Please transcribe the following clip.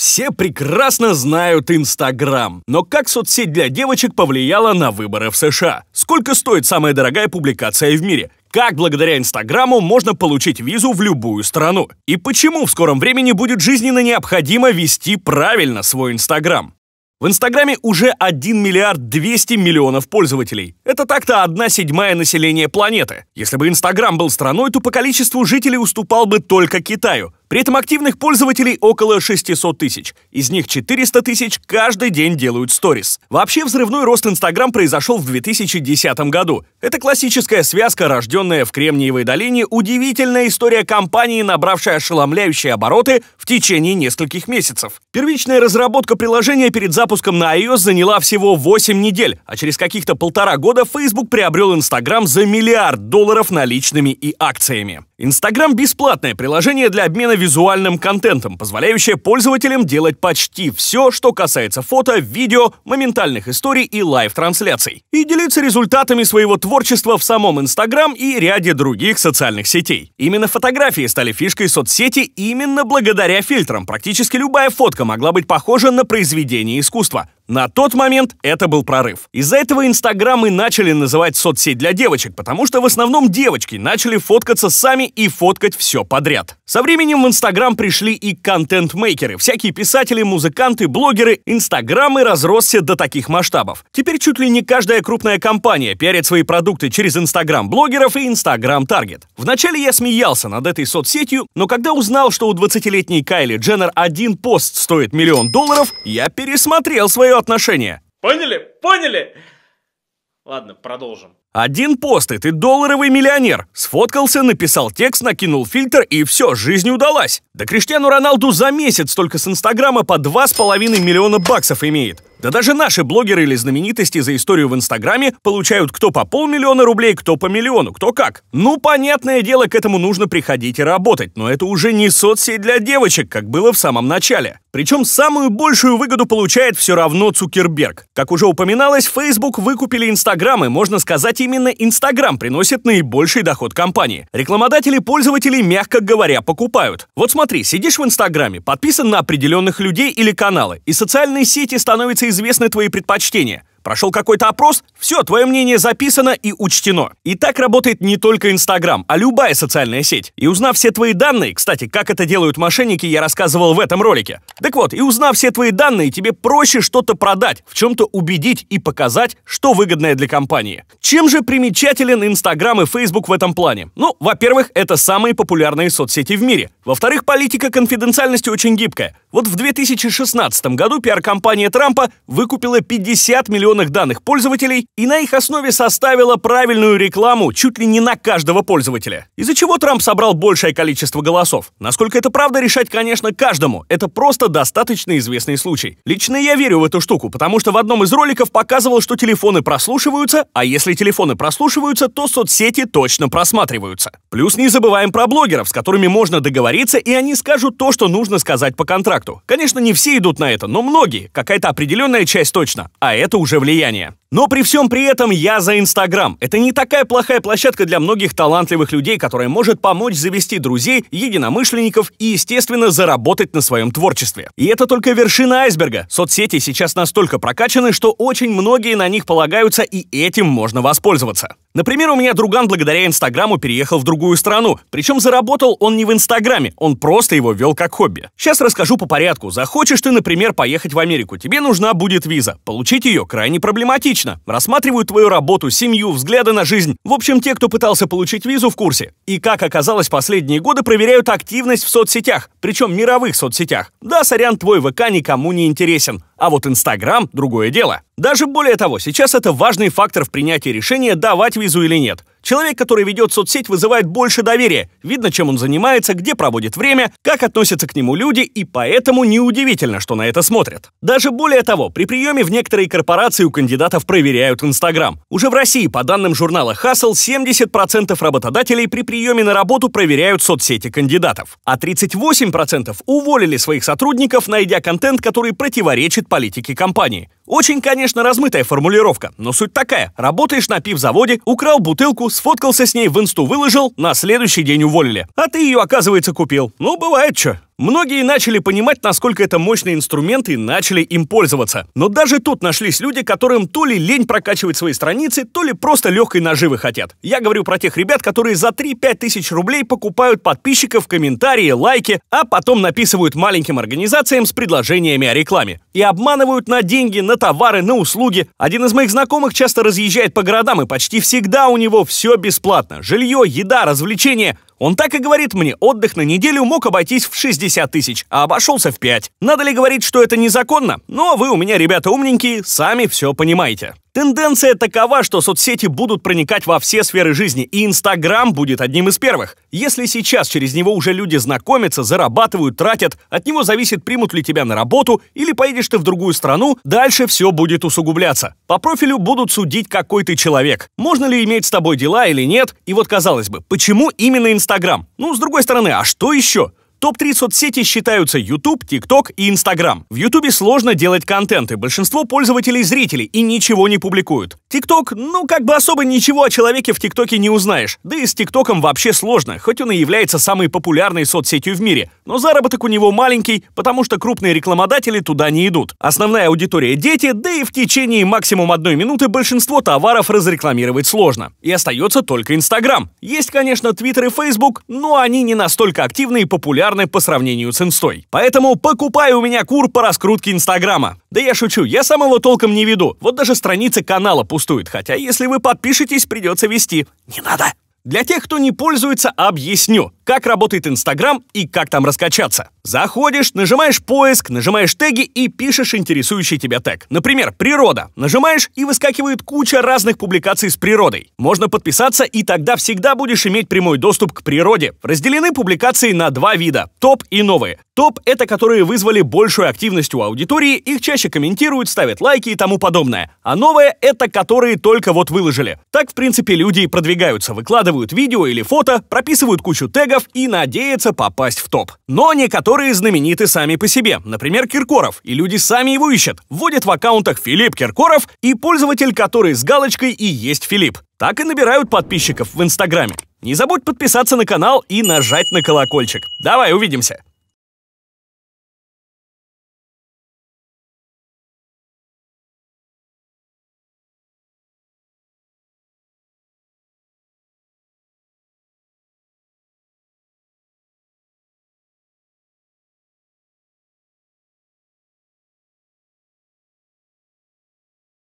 Все прекрасно знают Инстаграм. Но как соцсеть для девочек повлияла на выборы в США? Сколько стоит самая дорогая публикация в мире? Как благодаря Инстаграму можно получить визу в любую страну? И почему в скором времени будет жизненно необходимо вести правильно свой Инстаграм? В Инстаграме уже 1 миллиард 200 миллионов пользователей. Это так-то одна седьмая население планеты. Если бы Инстаграм был страной, то по количеству жителей уступал бы только Китаю. При этом активных пользователей около 600 тысяч. Из них 400 тысяч каждый день делают сторис. Вообще взрывной рост Инстаграм произошел в 2010 году. Это классическая связка, рожденная в Кремниевой долине, удивительная история компании, набравшая ошеломляющие обороты в течение нескольких месяцев. Первичная разработка приложения перед запуском запуском на iOS заняла всего 8 недель, а через каких-то полтора года Facebook приобрел Instagram за миллиард долларов наличными и акциями. Instagram — бесплатное приложение для обмена визуальным контентом, позволяющее пользователям делать почти все, что касается фото, видео, моментальных историй и лайв-трансляций, и делиться результатами своего творчества в самом Instagram и ряде других социальных сетей. Именно фотографии стали фишкой соцсети именно благодаря фильтрам. Практически любая фотка могла быть похожа на произведение искусства искусства. На тот момент это был прорыв. Из-за этого Инстаграм и начали называть соцсеть для девочек, потому что в основном девочки начали фоткаться сами и фоткать все подряд. Со временем в Инстаграм пришли и контент-мейкеры, всякие писатели, музыканты, блогеры. Инстаграм и разросся до таких масштабов. Теперь чуть ли не каждая крупная компания пиарит свои продукты через Инстаграм блогеров и Инстаграм Таргет. Вначале я смеялся над этой соцсетью, но когда узнал, что у 20-летней Кайли Дженнер один пост стоит миллион долларов, я пересмотрел свое отношения. Поняли? Поняли? Ладно, продолжим. Один пост, и ты долларовый миллионер. Сфоткался, написал текст, накинул фильтр, и все, жизнь удалась. Да Криштиану Роналду за месяц только с Инстаграма по 2,5 миллиона баксов имеет. Да даже наши блогеры или знаменитости за историю в Инстаграме получают кто по полмиллиона рублей, кто по миллиону, кто как. Ну, понятное дело, к этому нужно приходить и работать, но это уже не соцсеть для девочек, как было в самом начале. Причем самую большую выгоду получает все равно Цукерберг. Как уже упоминалось, Facebook выкупили Инстаграм, и можно сказать, ведь именно Инстаграм приносит наибольший доход компании. Рекламодатели пользователей, мягко говоря, покупают. Вот смотри, сидишь в Инстаграме, подписан на определенных людей или каналы, и социальные сети становятся известны твои предпочтения. Прошел какой-то опрос? Все, твое мнение записано и учтено. И так работает не только Инстаграм, а любая социальная сеть. И узнав все твои данные, кстати, как это делают мошенники, я рассказывал в этом ролике. Так вот, и узнав все твои данные, тебе проще что-то продать, в чем-то убедить и показать, что выгодное для компании. Чем же примечателен Инстаграм и Фейсбук в этом плане? Ну, во-первых, это самые популярные соцсети в мире. Во-вторых, политика конфиденциальности очень гибкая. Вот в 2016 году пиар-компания Трампа выкупила 50 миллионов собранных данных пользователей и на их основе составила правильную рекламу чуть ли не на каждого пользователя. Из-за чего Трамп собрал большее количество голосов. Насколько это правда, решать, конечно, каждому. Это просто достаточно известный случай. Лично я верю в эту штуку, потому что в одном из роликов показывал, что телефоны прослушиваются, а если телефоны прослушиваются, то соцсети точно просматриваются. Плюс не забываем про блогеров, с которыми можно договориться, и они скажут то, что нужно сказать по контракту. Конечно, не все идут на это, но многие, какая-то определенная часть точно. А это уже влияние. Но при всем при этом я за Инстаграм. Это не такая плохая площадка для многих талантливых людей, которая может помочь завести друзей, единомышленников и, естественно, заработать на своем творчестве. И это только вершина айсберга. Соцсети сейчас настолько прокачаны, что очень многие на них полагаются, и этим можно воспользоваться. Например, у меня друган благодаря Инстаграму переехал в другую страну. Причем заработал он не в Инстаграме, он просто его вел как хобби. Сейчас расскажу по порядку. Захочешь ты, например, поехать в Америку, тебе нужна будет виза. Получить ее крайне проблематично. Рассматривают твою работу, семью, взгляды на жизнь. В общем, те, кто пытался получить визу, в курсе. И, как оказалось, последние годы проверяют активность в соцсетях. Причем мировых соцсетях. Да, сорян, твой ВК никому не интересен. А вот Инстаграм – другое дело. Даже более того, сейчас это важный фактор в принятии решения, давать визу или нет – Человек, который ведет соцсеть, вызывает больше доверия. Видно, чем он занимается, где проводит время, как относятся к нему люди, и поэтому неудивительно, что на это смотрят. Даже более того, при приеме в некоторые корпорации у кандидатов проверяют Инстаграм. Уже в России, по данным журнала Hustle, 70% работодателей при приеме на работу проверяют соцсети кандидатов, а 38% уволили своих сотрудников, найдя контент, который противоречит политике компании. Очень, конечно, размытая формулировка, но суть такая. Работаешь на пивзаводе, украл бутылку, сфоткался с ней, в инсту выложил, на следующий день уволили. А ты ее, оказывается, купил. Ну, бывает что. Многие начали понимать, насколько это мощный инструмент и начали им пользоваться. Но даже тут нашлись люди, которым то ли лень прокачивать свои страницы, то ли просто легкой наживы хотят. Я говорю про тех ребят, которые за 3-5 тысяч рублей покупают подписчиков, комментарии, лайки, а потом написывают маленьким организациям с предложениями о рекламе. И обманывают на деньги, на товары, на услуги. Один из моих знакомых часто разъезжает по городам, и почти всегда у него все бесплатно. Жилье, еда, развлечения – он так и говорит мне, отдых на неделю мог обойтись в 60 тысяч, а обошелся в 5. Надо ли говорить, что это незаконно? Но ну, а вы у меня, ребята, умненькие, сами все понимаете. Тенденция такова, что соцсети будут проникать во все сферы жизни, и Инстаграм будет одним из первых. Если сейчас через него уже люди знакомятся, зарабатывают, тратят, от него зависит, примут ли тебя на работу или поедешь ты в другую страну, дальше все будет усугубляться. По профилю будут судить, какой ты человек, можно ли иметь с тобой дела или нет, и вот казалось бы, почему именно Инстаграм? Ну, с другой стороны, а что еще? Топ-3 соцсети считаются YouTube, TikTok и Instagram. В YouTube сложно делать контент, и большинство пользователей зрителей и ничего не публикуют. TikTok, ну как бы особо ничего о человеке в TikTok не узнаешь. Да и с TikTok вообще сложно, хоть он и является самой популярной соцсетью в мире. Но заработок у него маленький, потому что крупные рекламодатели туда не идут. Основная аудитория — дети, да и в течение максимум одной минуты большинство товаров разрекламировать сложно. И остается только Instagram. Есть, конечно, Twitter и Facebook, но они не настолько активны и популярны, популярны по сравнению с инстой. Поэтому покупай у меня кур по раскрутке Инстаграма. Да я шучу, я сам его толком не веду. Вот даже страницы канала пустуют, хотя если вы подпишетесь, придется вести. Не надо. Для тех, кто не пользуется, объясню как работает Инстаграм и как там раскачаться. Заходишь, нажимаешь поиск, нажимаешь теги и пишешь интересующий тебя тег. Например, природа. Нажимаешь и выскакивает куча разных публикаций с природой. Можно подписаться и тогда всегда будешь иметь прямой доступ к природе. Разделены публикации на два вида – топ и новые. Топ – это которые вызвали большую активность у аудитории, их чаще комментируют, ставят лайки и тому подобное. А новое – это которые только вот выложили. Так, в принципе, люди и продвигаются, выкладывают видео или фото, прописывают кучу тегов, талантов и надеется попасть в топ. Но некоторые знамениты сами по себе, например, Киркоров, и люди сами его ищут, вводят в аккаунтах Филипп Киркоров и пользователь, который с галочкой и есть Филипп. Так и набирают подписчиков в Инстаграме. Не забудь подписаться на канал и нажать на колокольчик. Давай увидимся!